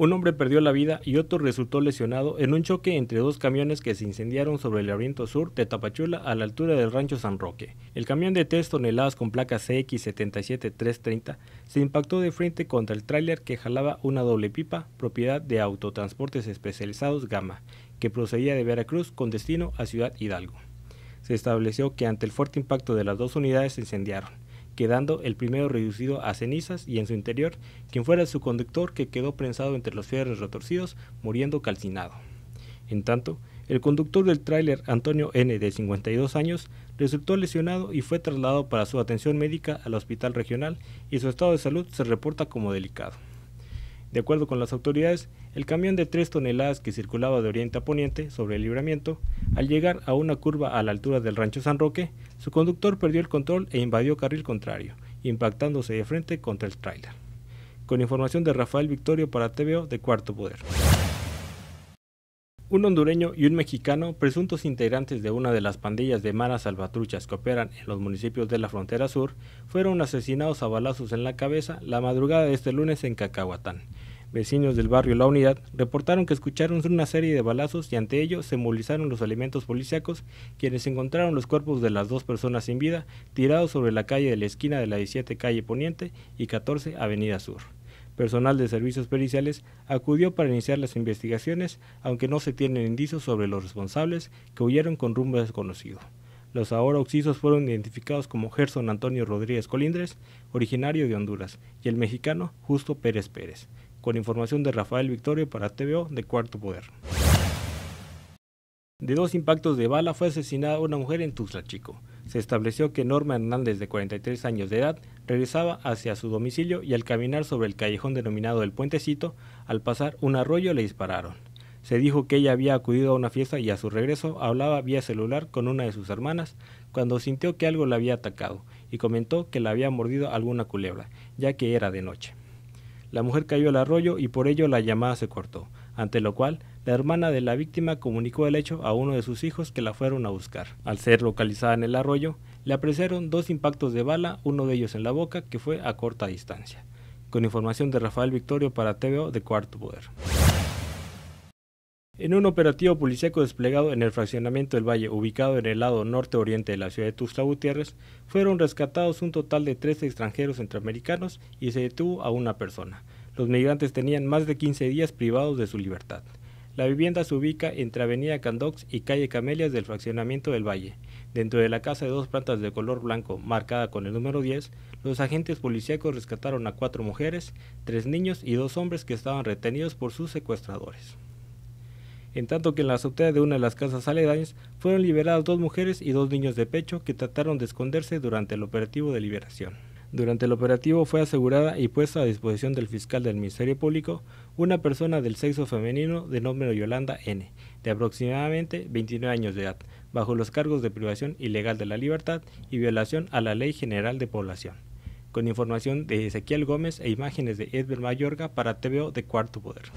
Un hombre perdió la vida y otro resultó lesionado en un choque entre dos camiones que se incendiaron sobre el laberinto sur de Tapachula a la altura del rancho San Roque. El camión de 3 toneladas con placa CX77330 se impactó de frente contra el tráiler que jalaba una doble pipa propiedad de Autotransportes Especializados Gama, que procedía de Veracruz con destino a Ciudad Hidalgo. Se estableció que ante el fuerte impacto de las dos unidades se incendiaron quedando el primero reducido a cenizas y en su interior quien fuera su conductor que quedó prensado entre los fierros retorcidos, muriendo calcinado. En tanto, el conductor del tráiler Antonio N. de 52 años resultó lesionado y fue trasladado para su atención médica al hospital regional y su estado de salud se reporta como delicado. De acuerdo con las autoridades, el camión de 3 toneladas que circulaba de oriente a poniente sobre el libramiento, al llegar a una curva a la altura del rancho San Roque, su conductor perdió el control e invadió carril contrario, impactándose de frente contra el tráiler. Con información de Rafael Victorio para TVO de Cuarto Poder. Un hondureño y un mexicano, presuntos integrantes de una de las pandillas de manas salvatruchas que operan en los municipios de la frontera sur, fueron asesinados a balazos en la cabeza la madrugada de este lunes en Cacahuatán. Vecinos del barrio La Unidad reportaron que escucharon una serie de balazos y ante ello se movilizaron los elementos policíacos, quienes encontraron los cuerpos de las dos personas sin vida tirados sobre la calle de la esquina de la 17 calle Poniente y 14 Avenida Sur. Personal de servicios periciales acudió para iniciar las investigaciones, aunque no se tienen indicios sobre los responsables que huyeron con rumbo desconocido. Los ahora occisos fueron identificados como Gerson Antonio Rodríguez Colindres, originario de Honduras, y el mexicano Justo Pérez Pérez, con información de Rafael Victorio para TVO de Cuarto Poder de dos impactos de bala fue asesinada una mujer en Tuzla, Chico. Se estableció que Norma Hernández, de 43 años de edad, regresaba hacia su domicilio y al caminar sobre el callejón denominado El Puentecito, al pasar un arroyo le dispararon. Se dijo que ella había acudido a una fiesta y a su regreso hablaba vía celular con una de sus hermanas cuando sintió que algo la había atacado y comentó que la había mordido alguna culebra, ya que era de noche. La mujer cayó al arroyo y por ello la llamada se cortó, ante lo cual la hermana de la víctima comunicó el hecho a uno de sus hijos que la fueron a buscar. Al ser localizada en el arroyo, le apreciaron dos impactos de bala, uno de ellos en la boca, que fue a corta distancia. Con información de Rafael Victorio para TVO de Cuarto Poder. En un operativo policíaco desplegado en el fraccionamiento del Valle, ubicado en el lado norte-oriente de la ciudad de Tuxtla Gutiérrez, fueron rescatados un total de 13 extranjeros centroamericanos y se detuvo a una persona. Los migrantes tenían más de 15 días privados de su libertad. La vivienda se ubica entre Avenida Candox y Calle Camelias del fraccionamiento del Valle. Dentro de la casa de dos plantas de color blanco, marcada con el número 10, los agentes policíacos rescataron a cuatro mujeres, tres niños y dos hombres que estaban retenidos por sus secuestradores. En tanto que en la azotea de una de las casas aledañas fueron liberadas dos mujeres y dos niños de pecho que trataron de esconderse durante el operativo de liberación. Durante el operativo fue asegurada y puesta a disposición del fiscal del Ministerio Público una persona del sexo femenino de nombre Yolanda N., de aproximadamente 29 años de edad, bajo los cargos de privación ilegal de la libertad y violación a la Ley General de Población. Con información de Ezequiel Gómez e imágenes de Edgar Mayorga para TVO de Cuarto Poder.